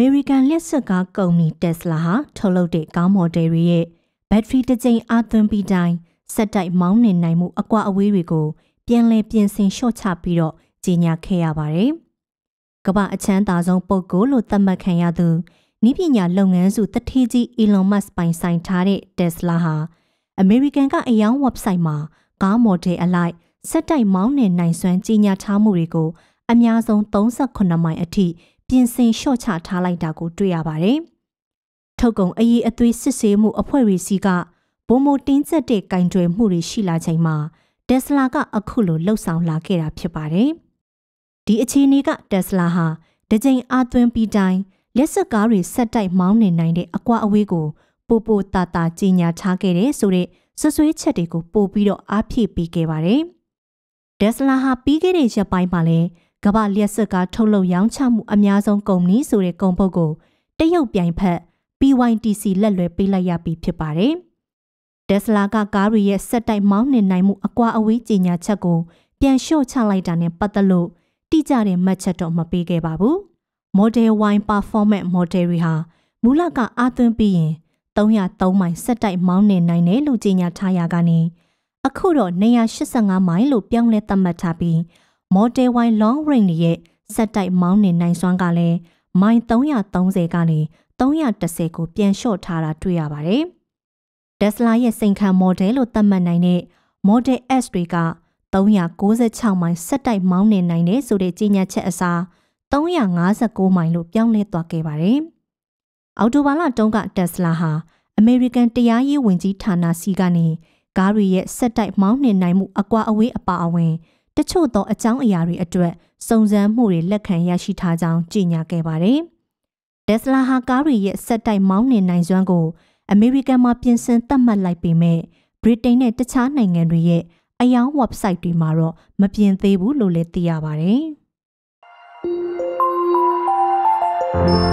မေရိကန်လက်စက်ကားကုမ္ပဏီ Tesla ဟာထုတ်လုပ်တဲ့ကားမော်ဒယ်တွေရဲ့ဘက်ထရီတစ်ကြိမ်အားသွင်းပြီးတိုင်းစက်တိုက်မောင်းနှင်နိုင်မှုအကွာအဝေးတွေကိုပြန်လည်ပြင်ဆင်လျှော့ချပြီးတော့ကြီးညာခဲ့ရပါတယ်။ကမ္ဘာအချမ်းသာဆုံးပုဂ္ဂိုလ်လို့သတ်မှတ်ခံရသူနိပညာလုပ်ငန်းစုတထေကြီး Elon Musk ပိုင်ဆိုင်ထားတဲ့ Tesla ဟာအမေရိကန်ကအယောင် website မှာကားမော်ဒယ်အလိုက်စက်တိုက်မောင်းနှင်နိုင်စွမ်းကြီးညာထားမှုတွေကို အများဆုံး38မိုင်အထိပြင်ဆင်လျှော့ချထားလိုက်တာကို တွေ့ရပါတယ်။ထုတ်ကုန်အရေးအသွေးစစ်ဆေးမှုအဖွဲ့တွေစီကဘုံမိုတင်းကျပ်တဲ့ကင်တွယ်မှုတွေရှိလာချိန်မှာတက်စလာက အခုလိုလှုပ်ဆောင်လာခဲ့တာဖြစ်ပါတယ်။ဒီအခြေအနေကတက်စလာဟာတကြိမ်အာသွင်းပြီးတိုင်းလက်စက်ကားတွေဆက်တိုက်မောင်းနေနိုင်တဲ့အကွာအဝေးကို ပိုပိုတာတာကြီးညာထားခဲ့တဲ့ဆိုတဲ့ဆွဆွေးချက်တွေကိုပို့ပြီးတော့အားဖြည့်ပေးခဲ့ပါတယ်။ဒက်စလာဟာပြီးခဲ့တဲ့ရက်ပိုင်းမှာလည်းကမ္ဘာလျှက်စစ်ကားထုတ်လုပ်ရောင်းချမှုအများဆုံးကုမ္ပဏီဆိုတဲ့ကုံပုတ်ကို တရုတ်ပြိုင်ဖက် PYTC လက်လွဲပေးလိုက်ရပြီဖြစ်ပါတယ်။ Tesla ကကားတွေရဲ့စက်တိုက်မောင်းနှင်နိုင်မှုအကွာအဝေးကြီးညာချက်ကိုပြန်လျှော့ချလိုက်တာနဲ့ပတ်သက်လို့တိကျတဲ့မှတ်ချက်တော့မပေးခဲ့ပါဘူး။ Model Y Performance Model တွေဟာမူလကအာသွင်းပြီးရင်303မိုင်စက်တိုက်မောင်းနှင်နိုင်တယ်လို့ကြေညာထားရကနေအခုတော့285မိုင်လို့ပြောင်းလဲသတ်မှတ်ထားပြီးမော်တယ်ဝိုင် long range ရဲ့စက်တိုက်မောင်းနှင်နိုင်စွမ်းကလည်းမိုင်330ကနေ310ကိုပြန်လျှော့ထားတာတွေ့ရပါတယ်။ Tesla ရဲ့စိန်ခံ model လို့သတ်မှတ်နိုင်တဲ့ Model S တွေက396မိုင်စက်တိုက်မောင်းနှင်နိုင်တယ်ဆိုတဲ့ကြေညာချက်အစား359မိုင်လို့ပြောင်းလဲသွားခဲ့ပါတယ်။အော်တိုဘာလတုန်းက Tesla ဟာအမေရိကန်တရားရေးဝန်ကြီးဌာနစီကနေကားတွေရဲ့စက်တိုက်မောင်းနှင်နိုင်မှုအကွာအဝေးအပါအဝင်တချို့သောအကြောင်းအရာတွေအတွက်စုံစမ်းမှုတွေလက်ခံရရှိထားကြောင်းကြေညာခဲ့ပါတယ်။ Tesla ဟာကားတွေရဲ့စက်တိုက်မောင်းနှင်နိုင်စွမ်းကို အမေရိကန်မှာပြင်ဆင်သတ်မှတ်လိုက်ပေမဲ့ဗြိတိန်နဲ့တခြားနိုင်ငံတွေရဲ့အယောင် website တွေမှာတော့မပြင်သေးဘူးလို့လည်းသိရပါတယ်။